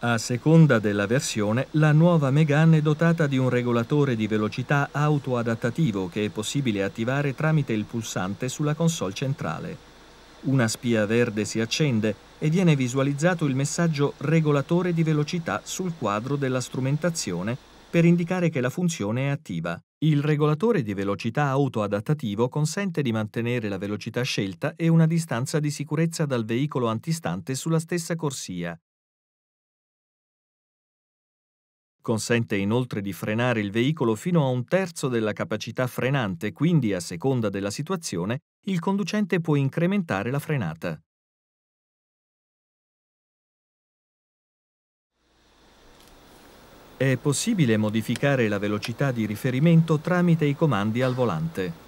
A seconda della versione, la nuova Megane è dotata di un regolatore di velocità autoadattativo che è possibile attivare tramite il pulsante sulla console centrale. Una spia verde si accende e viene visualizzato il messaggio regolatore di velocità sul quadro della strumentazione per indicare che la funzione è attiva. Il regolatore di velocità autoadattativo consente di mantenere la velocità scelta e una distanza di sicurezza dal veicolo antistante sulla stessa corsia, Consente inoltre di frenare il veicolo fino a un terzo della capacità frenante, quindi a seconda della situazione il conducente può incrementare la frenata. È possibile modificare la velocità di riferimento tramite i comandi al volante.